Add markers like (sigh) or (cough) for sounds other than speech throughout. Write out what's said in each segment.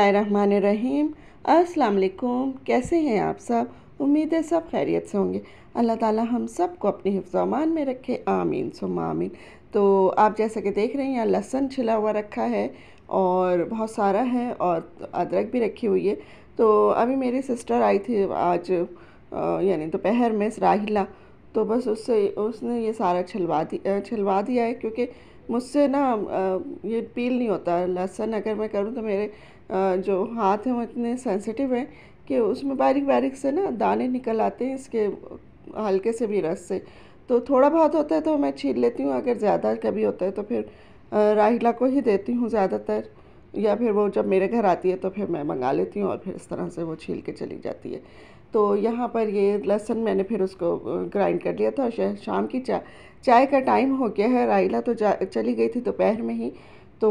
बिस्मिल्लाहिर्रहमानिर्रहीम अस्सलाम वालेकुम कैसे हैं आप सब उम्मीद है सब खैरियत से होंगे अल्लाह ताला हम सब को अपने हिफ्जमान में रखे आमीन सुम आमीन तो आप जैसा कि देख रहे हैं यहाँ लहसन छिला हुआ रखा है और बहुत सारा है और अदरक भी रखी हुई है तो अभी मेरी सिस्टर आई थी आज यानी दोपहर में राहिला तो बस उससे उसने ये सारा छिलवा दी छिलवा दिया है क्योंकि मुझसे ना ये पील नहीं होता लहसन अगर मैं करूँ तो मेरे जो हाथ हैं वो इतने सेंसिटिव हैं कि उसमें बारीक बारीक से ना दाने निकल आते हैं इसके हल्के से भी रस से तो थोड़ा बहुत होता है तो मैं छील लेती हूँ अगर ज़्यादा कभी होता है तो फिर राहिला को ही देती हूँ ज़्यादातर या फिर वो जब मेरे घर आती है तो फिर मैं मंगा लेती हूँ और फिर इस तरह से वो छील के चली जाती है तो यहाँ पर ये लहसुन मैंने फिर उसको ग्राइंड कर लिया था और शाम की चाय चाय का टाइम हो गया है राहिला तो चली गई थी दोपहर में ही तो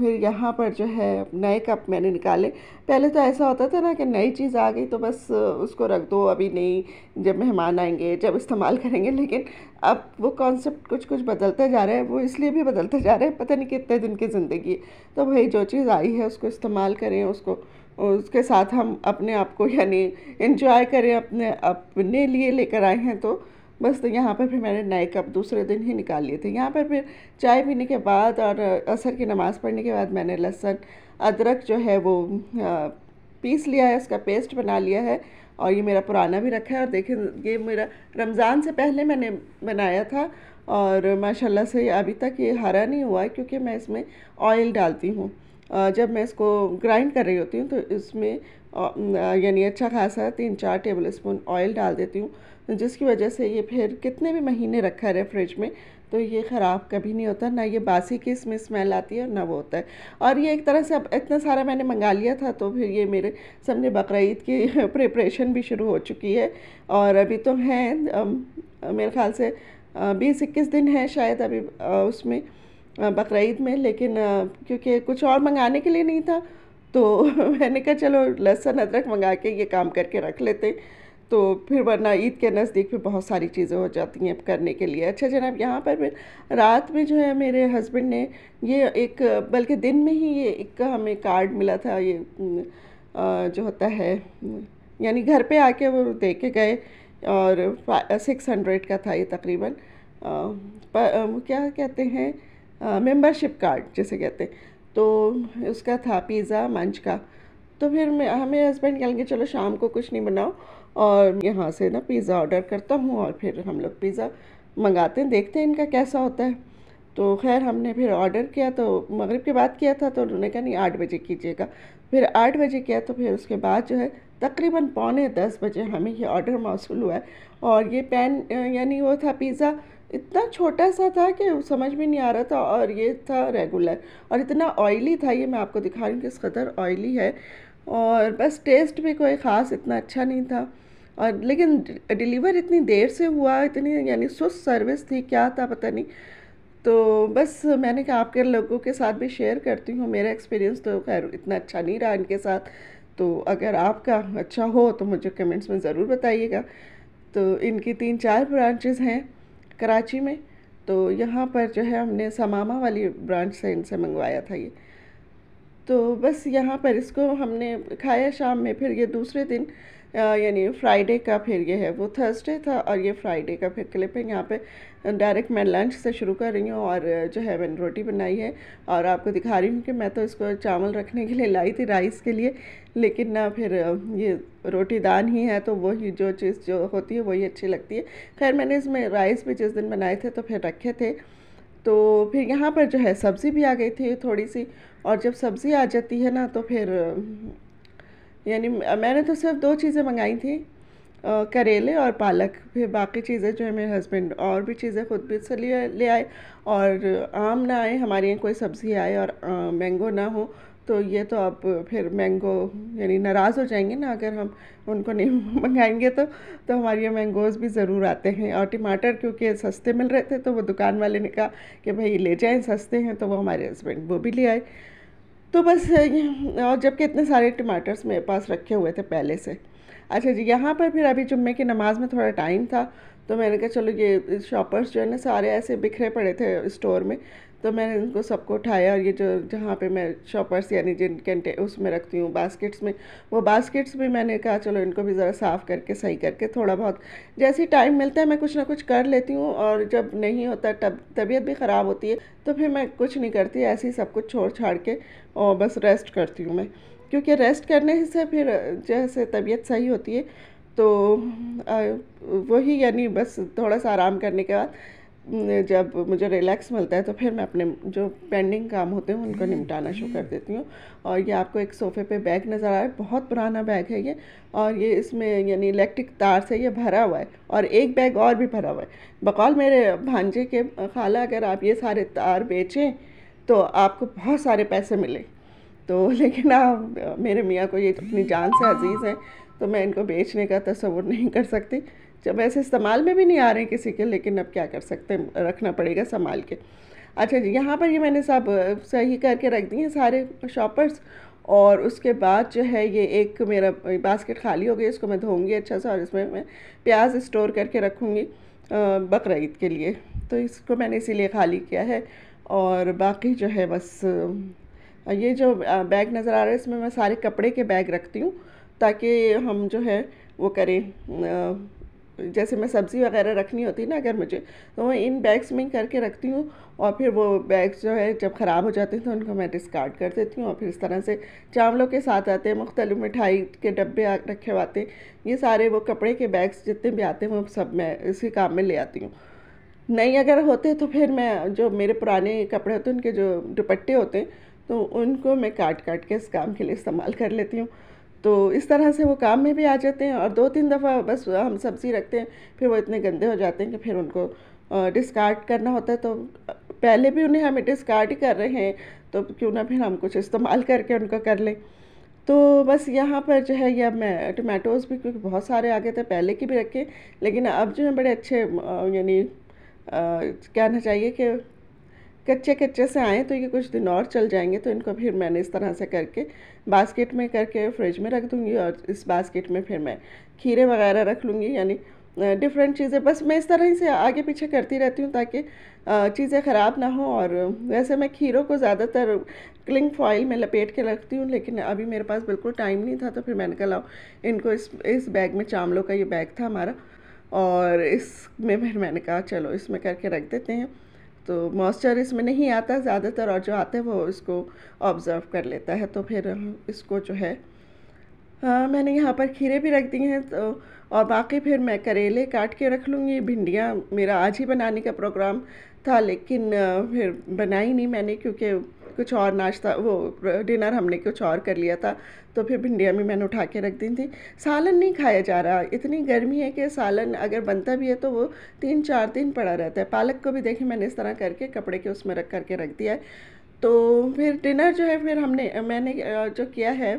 फिर यहाँ पर जो है नए कप मैंने निकाले पहले तो ऐसा होता था ना कि नई चीज़ आ गई तो बस उसको रख दो अभी नहीं जब मेहमान आएंगे जब इस्तेमाल करेंगे लेकिन अब वो कॉन्सेप्ट कुछ कुछ बदलता जा रहा है वो इसलिए भी बदलता जा रहा है पता नहीं कितने दिन की ज़िंदगी तो भाई जो चीज़ आई है उसको इस्तेमाल करें उसको उसके साथ हम अपने आप को यानी इन्जॉय करें अपने अपने लिए लेकर आए हैं तो बस तो यहाँ पर फिर मैंने नए कप दूसरे दिन ही निकाल लिए थे यहाँ पर फिर चाय पीने के बाद और असर की नमाज़ पढ़ने के बाद मैंने लहसुन अदरक जो है वो पीस लिया है उसका पेस्ट बना लिया है और ये मेरा पुराना भी रखा है और देखें ये मेरा रमज़ान से पहले मैंने बनाया था और माशाल्लाह से अभी तक ये हरा नहीं हुआ है क्योंकि मैं इसमें ऑयल डालती हूँ जब मैं इसको ग्राइंड कर रही होती हूँ तो इसमें यानी अच्छा खासा तीन चार टेबल स्पून ऑयल डाल देती हूँ जिसकी वजह से ये फिर कितने भी महीने रखा रहे फ्रिज में तो ये ख़राब कभी नहीं होता ना ये बासी की इसमें स्मेल आती है ना वो होता है और ये एक तरह से अब इतना सारा मैंने मंगा लिया था तो फिर ये मेरे सामने बकर की प्रिपरेशन (laughs) भी शुरू हो चुकी है और अभी तो हैं मेरे ख्याल से बीस इक्कीस दिन है शायद अभी उसमें बकर में लेकिन क्योंकि कुछ और मंगाने के लिए नहीं था तो (laughs) मैंने कहा चलो लहसुन अदरक मंगा के ये काम करके रख लेते तो फिर वरना ईद के नज़दीक भी बहुत सारी चीज़ें हो जाती हैं करने के लिए अच्छा जनाब यहाँ पर रात में जो है मेरे हस्बैंड ने ये एक बल्कि दिन में ही ये एक हमें कार्ड मिला था ये जो होता है यानी घर पे आके वो दे के गए और सिक्स हंड्रेड का था ये तकरीबन क्या कहते हैं मेंबरशिप कार्ड जैसे कहते हैं तो उसका था पिज़्ज़ा मंच का तो फिर मैं हमें हस्बैंड कहेंगे चलो शाम को कुछ नहीं बनाओ और यहाँ से ना पिज़्ज़ा ऑर्डर करता हूँ और फिर हम लोग पिज़्ज़ा मंगाते हैं देखते हैं इनका कैसा होता है तो खैर हमने फिर ऑर्डर किया तो मगरिब के बाद किया था तो उन्होंने कहा नहीं आठ बजे कीजिएगा फिर आठ बजे किया तो फिर उसके बाद जो है तकरीबन पौने दस बजे हमें ये ऑर्डर मौसू हुआ और ये पैन यानी वो था पिज़्ज़ा इतना छोटा सा था कि समझ में नहीं आ रहा था और ये था रेगुलर और इतना ऑयली था ये मैं आपको दिखा रही हूँ किस कदर ऑयली है और बस टेस्ट भी कोई ख़ास इतना अच्छा नहीं था और लेकिन डिलीवर इतनी देर से हुआ इतनी यानी सुस्त सर्विस थी क्या था पता नहीं तो बस मैंने कहा आपके लोगों के साथ भी शेयर करती हूँ मेरा एक्सपीरियंस तो खैर इतना अच्छा नहीं रहा इनके साथ तो अगर आपका अच्छा हो तो मुझे कमेंट्स में ज़रूर बताइएगा तो इनकी तीन चार ब्रांचेस हैं कराची में तो यहाँ पर जो है हमने समामा वाली ब्रांच से इनसे मंगवाया था ये तो बस यहाँ पर इसको हमने खाया शाम में फिर ये दूसरे दिन यानी फ्राइडे का फिर ये है वो थर्सडे था और ये फ्राइडे का फिर क्लिप है यहाँ पे डायरेक्ट मैं लंच से शुरू कर रही हूँ और जो है मैंने रोटी बनाई है और आपको दिखा रही हूँ कि मैं तो इसको चावल रखने के लिए लाई थी राइस के लिए लेकिन ना फिर ये रोटी दान ही है तो वही जो चीज़ जो होती है वही अच्छी लगती है खैर मैंने इसमें राइस भी जिस दिन बनाए थे तो फिर रखे थे तो फिर यहाँ पर जो है सब्ज़ी भी आ गई थी थोड़ी सी और जब सब्ज़ी आ जाती है ना तो फिर यानी मैंने तो सिर्फ दो चीज़ें मंगाई थी आ, करेले और पालक फिर बाकी चीज़ें जो है मेरे हस्बैंड और भी चीज़ें ख़ुद भी से ले ले आए और आम ना आए हमारे यहाँ कोई सब्ज़ी आए और मैंगो ना हो तो ये तो अब फिर मैंगो यानी नाराज़ हो जाएंगे ना अगर हम उनको नहीं (laughs) मंगाएंगे तो तो हमारे यहाँ मैंगोज़ भी ज़रूर आते हैं और टमाटर क्योंकि सस्ते मिल रहे थे तो वो दुकान वाले ने कहा कि भाई ले जाएँ सस्ते हैं तो वो हमारे हस्बैंड वो भी ले आए तो बस और जबकि इतने सारे टमाटर्स मेरे पास रखे हुए थे पहले से अच्छा जी यहाँ पर फिर अभी जुम्मे की नमाज़ में थोड़ा टाइम था तो मैंने कहा चलो ये शॉपर्स जो है ना सारे ऐसे बिखरे पड़े थे स्टोर में तो मैंने उनको सबको उठाया और ये जो जहाँ पे मैं शॉपर्स यानी जिन कंटे उसमें रखती हूँ बास्केट्स में वो बास्केट्स भी मैंने कहा चलो इनको भी ज़रा साफ़ करके सही करके थोड़ा बहुत जैसे टाइम मिलता है मैं कुछ ना कुछ कर लेती हूँ और जब नहीं होता तब तबीयत भी ख़राब होती है तो फिर मैं कुछ नहीं करती ऐसे ही सब कुछ छोड़ छाड़ के और बस रेस्ट करती हूँ मैं क्योंकि रेस्ट करने से फिर जैसे तबीयत सही होती है तो वही यानी बस थोड़ा सा आराम करने के बाद जब मुझे रिलैक्स मिलता है तो फिर मैं अपने जो पेंडिंग काम होते हैं उनको निपटाना शुरू कर देती हूँ और ये आपको एक सोफ़े पे बैग नज़र आ रहा है बहुत पुराना बैग है ये और ये इसमें यानी इलेक्ट्रिक तार से ये भरा हुआ है और एक बैग और भी भरा हुआ है बकौल मेरे भांजे के खाला अगर आप ये सारे तार बेचें तो आपको बहुत सारे पैसे मिले तो (laughs) लेकिन आप मेरे मियाँ को ये अपनी जान से अजीज़ हैं तो मैं इनको बेचने का तस्वुर नहीं कर सकती जब ऐसे इस्तेमाल में भी नहीं आ रहे किसी के लेकिन अब क्या कर सकते हैं रखना पड़ेगा संभाल के अच्छा जी यहाँ पर ये मैंने सब सही करके रख दिए हैं सारे शॉपर्स और उसके बाद जो है ये एक मेरा बास्केट खाली हो गई इसको मैं धोऊंगी अच्छा सा और इसमें मैं प्याज स्टोर करके रखूँगी बकर के लिए तो इसको मैंने इसीलिए खाली किया है और बाकी जो है बस ये जो बैग नज़र आ रहा है इसमें मैं सारे कपड़े के बैग रखती हूँ ताकि हम जो है वो करें जैसे मैं सब्ज़ी वगैरह रखनी होती ना अगर मुझे तो मैं इन बैग्स में ही करके रखती हूँ और फिर वो बैग्स जो है जब ख़राब हो जाते हैं तो उनको मैं डिस्कार्ड कर देती हूँ और फिर इस तरह से चावलों के साथ आते हैं मुख्तलि मिठाई के डब्बे रखे हुए ये सारे वो कपड़े के बैग्स जितने भी आते हैं वो सब मैं इसी काम में ले आती हूँ नहीं अगर होते तो फिर मैं जो मेरे पुराने कपड़े होते हैं उनके जो दुपट्टे होते हैं तो उनको मैं काट काट के इस काम के लिए इस्तेमाल कर लेती हूँ तो इस तरह से वो काम में भी आ जाते हैं और दो तीन दफ़ा बस हम सब्ज़ी रखते हैं फिर वो इतने गंदे हो जाते हैं कि फिर उनको डिस्कार्ड करना होता है तो पहले भी उन्हें हम डिस्कार्ड ही कर रहे हैं तो क्यों ना फिर हम कुछ इस्तेमाल करके उनको कर लें तो बस यहाँ पर जो है यह मैं टमाटोज़ भी क्योंकि बहुत सारे आ गए थे पहले की भी रखे लेकिन अब जो है बड़े अच्छे यानी कहना चाहिए कि कच्चे कच्चे से आएँ तो ये कुछ दिन और चल जाएंगे तो इनको फिर मैंने इस तरह से करके बास्केट में करके फ्रिज में रख दूँगी और इस बास्केट में फिर मैं खीरे वगैरह रख लूँगी यानी डिफरेंट चीज़ें बस मैं इस तरह से आगे पीछे करती रहती हूँ ताकि चीज़ें ख़राब ना हो और वैसे मैं खीरों को ज़्यादातर क्लिंग फॉइल में लपेट के रखती हूँ लेकिन अभी मेरे पास बिल्कुल टाइम नहीं था तो फिर मैंने कहा लाओ इनको इस इस बैग में चामलों का ये बैग था हमारा और इसमें फिर मैंने कहा चलो इसमें करके रख देते हैं तो मॉइस्चर इसमें नहीं आता ज़्यादातर और जो आते हैं वो इसको ऑब्ज़र्व कर लेता है तो फिर इसको जो है हाँ मैंने यहाँ पर खीरे भी रख दिए हैं तो और बाकी फिर मैं करेले काट के रख लूँगी भिंडियाँ मेरा आज ही बनाने का प्रोग्राम था लेकिन फिर बनाई नहीं मैंने क्योंकि कुछ और नाश्ता वो डिनर हमने कुछ और कर लिया था तो फिर भिंडियाँ भी मैंने उठा के रख दी थी सालन नहीं खाया जा रहा इतनी गर्मी है कि सालन अगर बनता भी है तो वो तीन चार दिन पड़ा रहता है पालक को भी देखें मैंने इस तरह करके कपड़े के उसमें रख करके रख दिया है तो फिर डिनर जो है फिर हमने मैंने जो किया है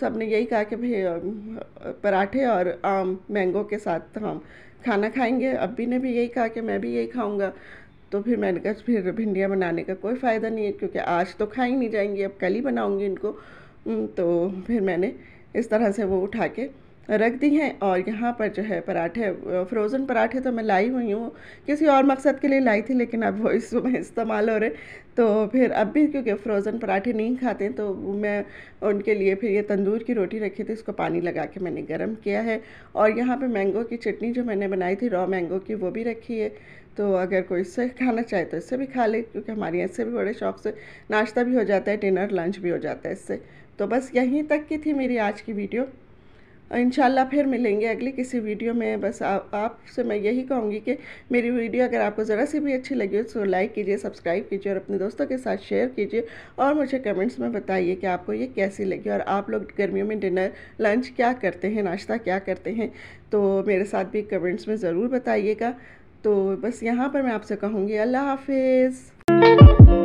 सब ने यही कहा कि भाई पराठे और आम मैंगो के साथ हम खाना खाएंगे अब्बी ने भी यही कहा कि मैं भी यही खाऊंगा तो फिर मैंने कहा फिर भिंडियाँ बनाने का कोई फ़ायदा नहीं है क्योंकि आज तो खा ही नहीं जाएंगी अब कल ही बनाऊँगी इनको तो फिर मैंने इस तरह से वो उठा के रख दी हैं और यहाँ पर जो है पराठे फ्रोज़न पराठे तो मैं लाई हुई हूँ किसी और मकसद के लिए लाई थी लेकिन अब वो इस सुबह इस्तेमाल हो रहे तो फिर अब भी क्योंकि फ्रोज़न पराठे नहीं खाते हैं तो मैं उनके लिए फिर ये तंदूर की रोटी रखी थी इसको पानी लगा के मैंने गर्म किया है और यहाँ पर मैंगो की चटनी जो मैंने बनाई थी रॉ मैंगो की वो भी रखी है तो अगर कोई इससे खाना चाहे तो इससे भी खा ले क्योंकि हमारे यहाँ इससे भी बड़े शौक से नाश्ता भी हो जाता है डिनर लंच भी हो जाता है इससे तो बस यहीं तक की थी मेरी आज की वीडियो इन फिर मिलेंगे अगली किसी वीडियो में बस आपसे मैं यही कहूँगी कि मेरी वीडियो अगर आपको ज़रा सी भी अच्छी लगी हो तो लाइक कीजिए सब्सक्राइब कीजिए और अपने दोस्तों के साथ शेयर कीजिए और मुझे कमेंट्स में बताइए कि आपको ये कैसी लगी और आप लोग गर्मियों में डिनर लंच क्या करते हैं नाश्ता क्या करते हैं तो मेरे साथ भी कमेंट्स में ज़रूर बताइएगा तो बस यहाँ पर मैं आपसे कहूँगी अल्लाह हाफिज़